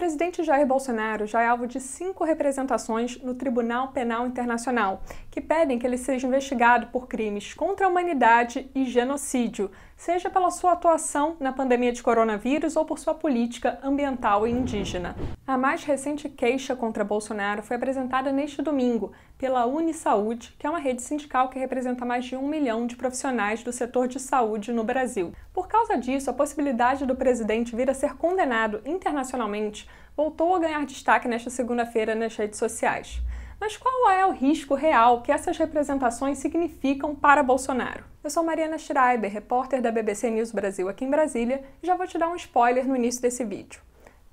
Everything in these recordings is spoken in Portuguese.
presidente Jair Bolsonaro já é alvo de cinco representações no Tribunal Penal Internacional, que pedem que ele seja investigado por crimes contra a humanidade e genocídio, seja pela sua atuação na pandemia de coronavírus ou por sua política ambiental e indígena. A mais recente queixa contra Bolsonaro foi apresentada neste domingo pela Unisaúde, que é uma rede sindical que representa mais de um milhão de profissionais do setor de saúde no Brasil. Por causa disso, a possibilidade do presidente vir a ser condenado internacionalmente voltou a ganhar destaque nesta segunda-feira nas redes sociais. Mas qual é o risco real que essas representações significam para Bolsonaro? Eu sou Mariana Schreiber, repórter da BBC News Brasil aqui em Brasília, e já vou te dar um spoiler no início desse vídeo.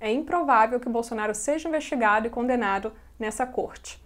É improvável que Bolsonaro seja investigado e condenado nessa corte.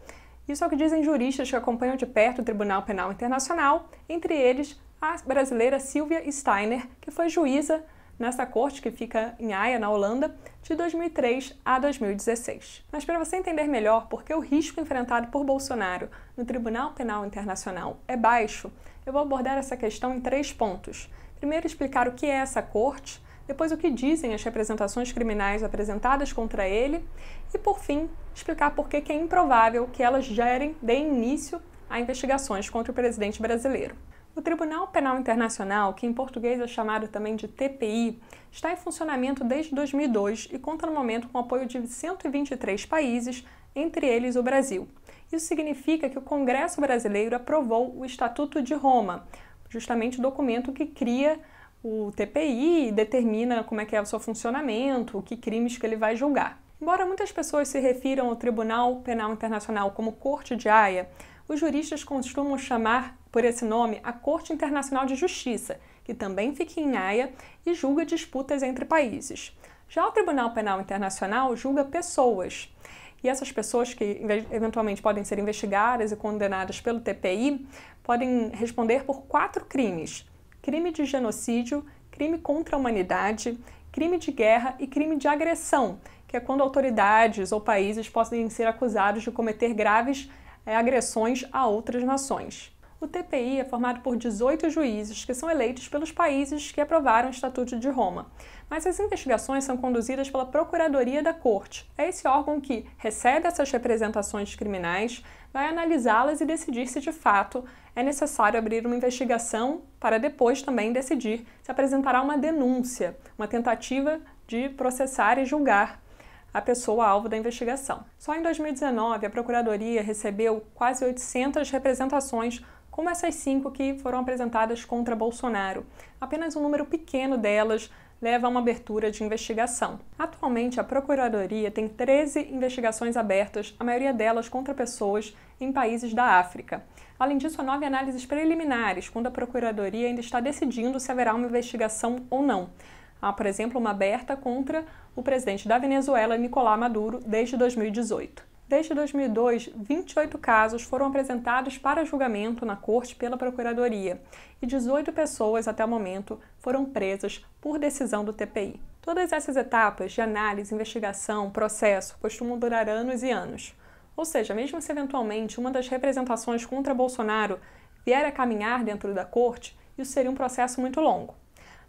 Isso é o que dizem juristas que acompanham de perto o Tribunal Penal Internacional, entre eles a brasileira Silvia Steiner, que foi juíza nessa corte que fica em Haia, na Holanda, de 2003 a 2016. Mas para você entender melhor por que o risco enfrentado por Bolsonaro no Tribunal Penal Internacional é baixo, eu vou abordar essa questão em três pontos. Primeiro, explicar o que é essa corte, depois o que dizem as representações criminais apresentadas contra ele e, por fim, explicar por que é improvável que elas gerem, de início, a investigações contra o presidente brasileiro. O Tribunal Penal Internacional, que em português é chamado também de TPI, está em funcionamento desde 2002 e conta no momento com apoio de 123 países, entre eles o Brasil. Isso significa que o Congresso brasileiro aprovou o Estatuto de Roma, justamente o documento que cria o TPI e determina como é que é o seu funcionamento, que crimes que ele vai julgar. Embora muitas pessoas se refiram ao Tribunal Penal Internacional como Corte de Haia, os juristas costumam chamar por esse nome a Corte Internacional de Justiça, que também fica em Haia e julga disputas entre países. Já o Tribunal Penal Internacional julga pessoas. E essas pessoas que eventualmente podem ser investigadas e condenadas pelo TPI podem responder por quatro crimes: crime de genocídio, crime contra a humanidade, crime de guerra e crime de agressão, que é quando autoridades ou países podem ser acusados de cometer graves é, agressões a outras nações. O TPI é formado por 18 juízes que são eleitos pelos países que aprovaram o Estatuto de Roma. Mas as investigações são conduzidas pela Procuradoria da Corte. É esse órgão que recebe essas representações criminais, vai analisá-las e decidir se de fato é necessário abrir uma investigação para depois também decidir se apresentará uma denúncia, uma tentativa de processar e julgar a pessoa alvo da investigação. Só em 2019, a Procuradoria recebeu quase 800 representações como essas cinco que foram apresentadas contra Bolsonaro. Apenas um número pequeno delas leva a uma abertura de investigação. Atualmente, a Procuradoria tem 13 investigações abertas, a maioria delas contra pessoas em países da África. Além disso, há nove análises preliminares, quando a Procuradoria ainda está decidindo se haverá uma investigação ou não. Há, por exemplo, uma aberta contra o presidente da Venezuela, Nicolás Maduro, desde 2018. Desde 2002, 28 casos foram apresentados para julgamento na Corte pela Procuradoria e 18 pessoas, até o momento, foram presas por decisão do TPI. Todas essas etapas de análise, investigação, processo costumam durar anos e anos. Ou seja, mesmo se eventualmente uma das representações contra Bolsonaro vier a caminhar dentro da Corte, isso seria um processo muito longo.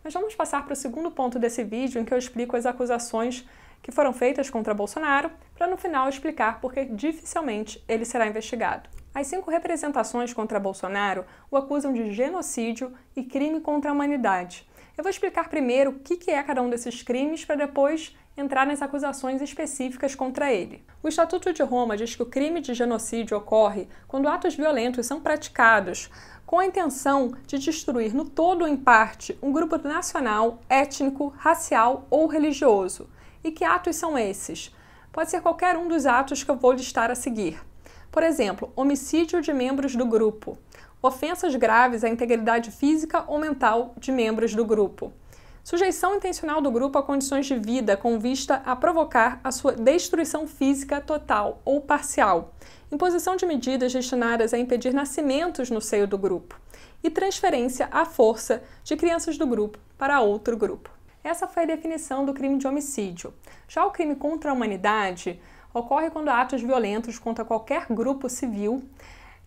Mas vamos passar para o segundo ponto desse vídeo, em que eu explico as acusações que foram feitas contra Bolsonaro, para no final explicar por que dificilmente ele será investigado. As cinco representações contra Bolsonaro o acusam de genocídio e crime contra a humanidade. Eu vou explicar primeiro o que é cada um desses crimes para depois entrar nas acusações específicas contra ele. O Estatuto de Roma diz que o crime de genocídio ocorre quando atos violentos são praticados com a intenção de destruir no todo ou em parte um grupo nacional, étnico, racial ou religioso e que atos são esses? Pode ser qualquer um dos atos que eu vou listar a seguir. Por exemplo, homicídio de membros do grupo, ofensas graves à integridade física ou mental de membros do grupo, sujeição intencional do grupo a condições de vida com vista a provocar a sua destruição física total ou parcial, imposição de medidas destinadas a impedir nascimentos no seio do grupo e transferência à força de crianças do grupo para outro grupo. Essa foi a definição do crime de homicídio. Já o crime contra a humanidade ocorre quando há atos violentos contra qualquer grupo civil,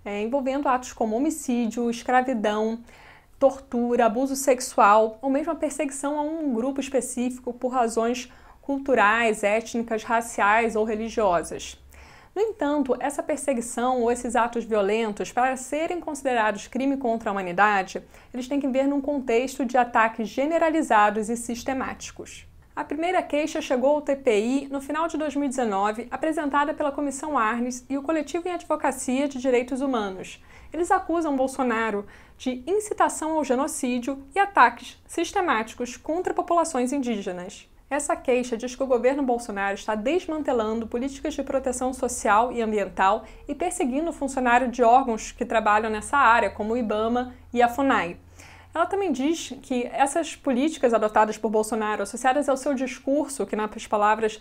é, envolvendo atos como homicídio, escravidão, tortura, abuso sexual ou mesmo a perseguição a um grupo específico por razões culturais, étnicas, raciais ou religiosas. No entanto, essa perseguição ou esses atos violentos, para serem considerados crime contra a humanidade, eles têm que ver num contexto de ataques generalizados e sistemáticos. A primeira queixa chegou ao TPI no final de 2019, apresentada pela Comissão Arnes e o Coletivo em Advocacia de Direitos Humanos. Eles acusam Bolsonaro de incitação ao genocídio e ataques sistemáticos contra populações indígenas. Essa queixa diz que o governo Bolsonaro está desmantelando políticas de proteção social e ambiental e perseguindo o funcionário de órgãos que trabalham nessa área, como o IBAMA e a FUNAI. Ela também diz que essas políticas adotadas por Bolsonaro, associadas ao seu discurso, que, nas palavras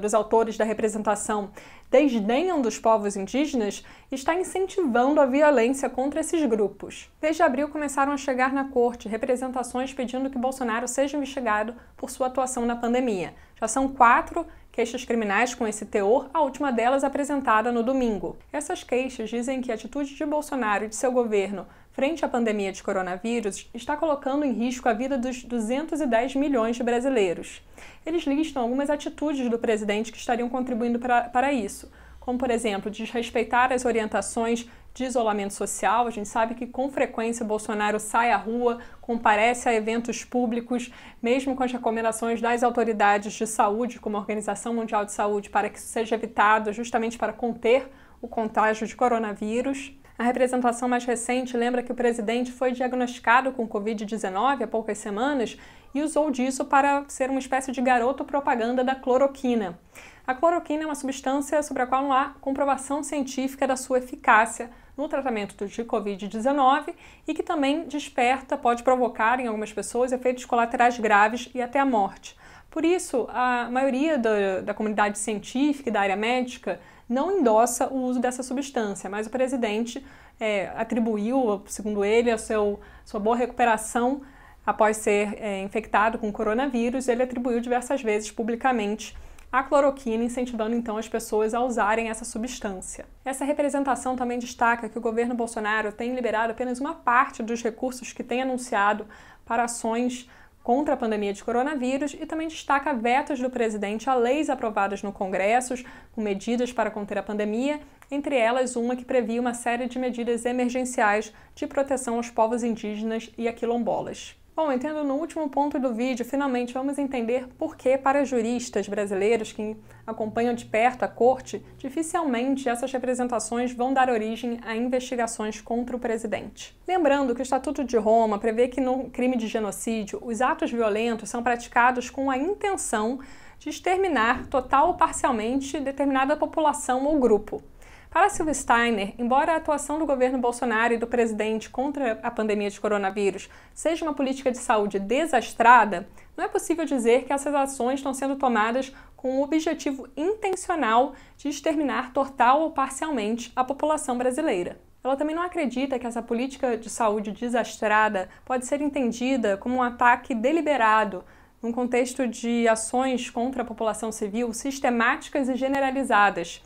dos autores da representação, desdenham dos povos indígenas, está incentivando a violência contra esses grupos. Desde abril começaram a chegar na corte representações pedindo que Bolsonaro seja investigado por sua atuação na pandemia. Já são quatro queixas criminais com esse teor, a última delas apresentada no domingo. Essas queixas dizem que a atitude de Bolsonaro e de seu governo frente à pandemia de coronavírus, está colocando em risco a vida dos 210 milhões de brasileiros. Eles listam algumas atitudes do presidente que estariam contribuindo pra, para isso, como, por exemplo, desrespeitar as orientações de isolamento social. A gente sabe que com frequência Bolsonaro sai à rua, comparece a eventos públicos, mesmo com as recomendações das autoridades de saúde, como a Organização Mundial de Saúde, para que isso seja evitado, justamente para conter o contágio de coronavírus. A representação mais recente lembra que o presidente foi diagnosticado com Covid-19 há poucas semanas e usou disso para ser uma espécie de garoto propaganda da cloroquina. A cloroquina é uma substância sobre a qual não há comprovação científica da sua eficácia, no tratamento de Covid-19 e que também desperta, pode provocar em algumas pessoas efeitos colaterais graves e até a morte. Por isso, a maioria da, da comunidade científica e da área médica não endossa o uso dessa substância, mas o presidente é, atribuiu, segundo ele, a seu, sua boa recuperação após ser é, infectado com coronavírus, ele atribuiu diversas vezes publicamente a cloroquina, incentivando então as pessoas a usarem essa substância. Essa representação também destaca que o governo Bolsonaro tem liberado apenas uma parte dos recursos que tem anunciado para ações contra a pandemia de coronavírus e também destaca vetos do presidente a leis aprovadas no Congresso com medidas para conter a pandemia, entre elas uma que previa uma série de medidas emergenciais de proteção aos povos indígenas e a quilombolas. Bom, entendo no último ponto do vídeo, finalmente vamos entender por que, para juristas brasileiros que acompanham de perto a corte, dificilmente essas representações vão dar origem a investigações contra o presidente. Lembrando que o Estatuto de Roma prevê que, no crime de genocídio, os atos violentos são praticados com a intenção de exterminar total ou parcialmente determinada população ou grupo. Para Silvio Steiner, embora a atuação do governo Bolsonaro e do presidente contra a pandemia de coronavírus seja uma política de saúde desastrada, não é possível dizer que essas ações estão sendo tomadas com o objetivo intencional de exterminar total ou parcialmente a população brasileira. Ela também não acredita que essa política de saúde desastrada pode ser entendida como um ataque deliberado num contexto de ações contra a população civil sistemáticas e generalizadas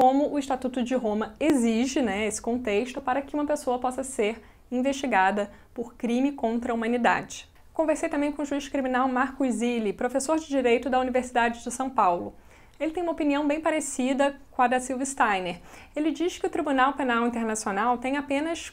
como o Estatuto de Roma exige né, esse contexto para que uma pessoa possa ser investigada por crime contra a humanidade. Conversei também com o juiz criminal Marco Zilli, professor de Direito da Universidade de São Paulo. Ele tem uma opinião bem parecida com a da Silvia Steiner. Ele diz que o Tribunal Penal Internacional tem apenas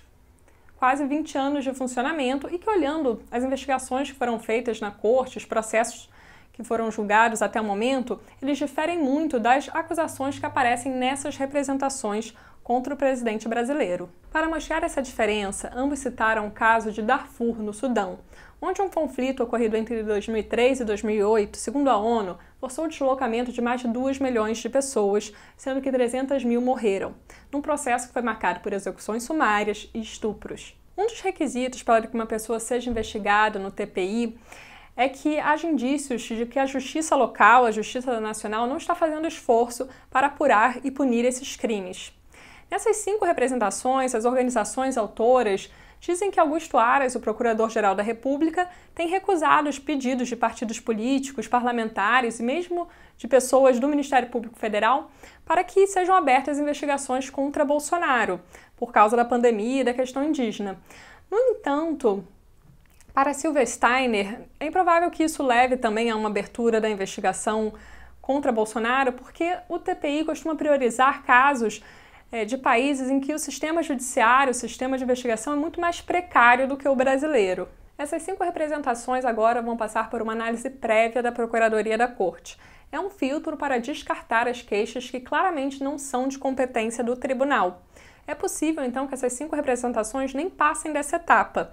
quase 20 anos de funcionamento e que, olhando as investigações que foram feitas na corte, os processos que foram julgados até o momento, eles diferem muito das acusações que aparecem nessas representações contra o presidente brasileiro. Para mostrar essa diferença, ambos citaram o caso de Darfur, no Sudão, onde um conflito ocorrido entre 2003 e 2008, segundo a ONU, forçou o deslocamento de mais de 2 milhões de pessoas, sendo que 300 mil morreram, num processo que foi marcado por execuções sumárias e estupros. Um dos requisitos para que uma pessoa seja investigada no TPI é que haja indícios de que a justiça local, a justiça nacional, não está fazendo esforço para apurar e punir esses crimes. Nessas cinco representações, as organizações autoras dizem que Augusto Aras, o Procurador-Geral da República, tem recusado os pedidos de partidos políticos, parlamentares e mesmo de pessoas do Ministério Público Federal para que sejam abertas investigações contra Bolsonaro, por causa da pandemia e da questão indígena. No entanto, para Steiner, é improvável que isso leve também a uma abertura da investigação contra Bolsonaro, porque o TPI costuma priorizar casos é, de países em que o sistema judiciário, o sistema de investigação é muito mais precário do que o brasileiro. Essas cinco representações agora vão passar por uma análise prévia da Procuradoria da Corte. É um filtro para descartar as queixas que claramente não são de competência do tribunal. É possível, então, que essas cinco representações nem passem dessa etapa.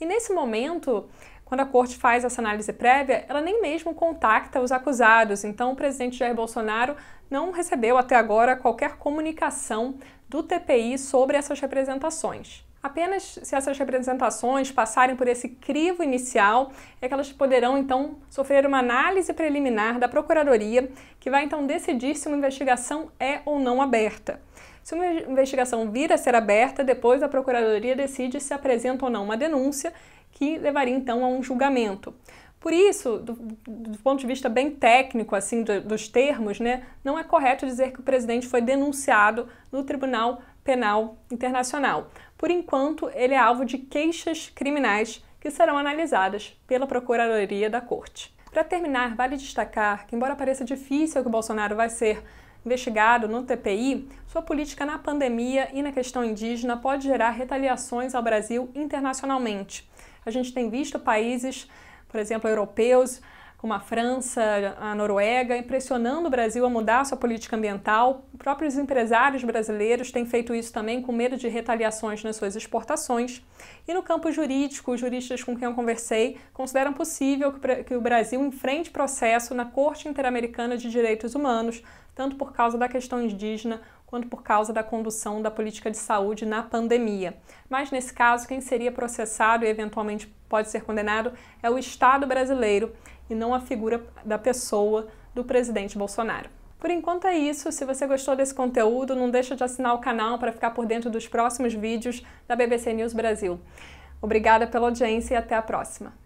E nesse momento, quando a corte faz essa análise prévia, ela nem mesmo contacta os acusados. Então, o presidente Jair Bolsonaro não recebeu até agora qualquer comunicação do TPI sobre essas representações. Apenas se essas representações passarem por esse crivo inicial, é que elas poderão então sofrer uma análise preliminar da Procuradoria, que vai então decidir se uma investigação é ou não aberta. Se uma investigação vir a ser aberta, depois a Procuradoria decide se apresenta ou não uma denúncia, que levaria então a um julgamento. Por isso, do, do, ponto de vista bem técnico, assim, do, dos termos, né, não é correto dizer que o presidente foi denunciado no Tribunal Penal Internacional. Por enquanto, ele é alvo de queixas criminais que serão analisadas pela Procuradoria da Corte. Para terminar, vale destacar que, embora pareça difícil que o Bolsonaro vai ser investigado no TPI, sua política na pandemia e na questão indígena pode gerar retaliações ao Brasil internacionalmente. A gente tem visto países, por exemplo, europeus, como a França, a Noruega, impressionando o Brasil a mudar sua política ambiental. Próprios empresários brasileiros têm feito isso também com medo de retaliações nas suas exportações. E no campo jurídico, os juristas com quem eu conversei consideram possível que o Brasil enfrente processo na Corte Interamericana de Direitos Humanos tanto por causa da questão indígena quanto por causa da condução da política de saúde na pandemia. Mas nesse caso, quem seria processado e eventualmente pode ser condenado é o Estado brasileiro e não a figura da pessoa do presidente Bolsonaro. Por enquanto é isso. Se você gostou desse conteúdo, não deixa de assinar o canal para ficar por dentro dos próximos vídeos da BBC News Brasil. Obrigada pela audiência e até a próxima.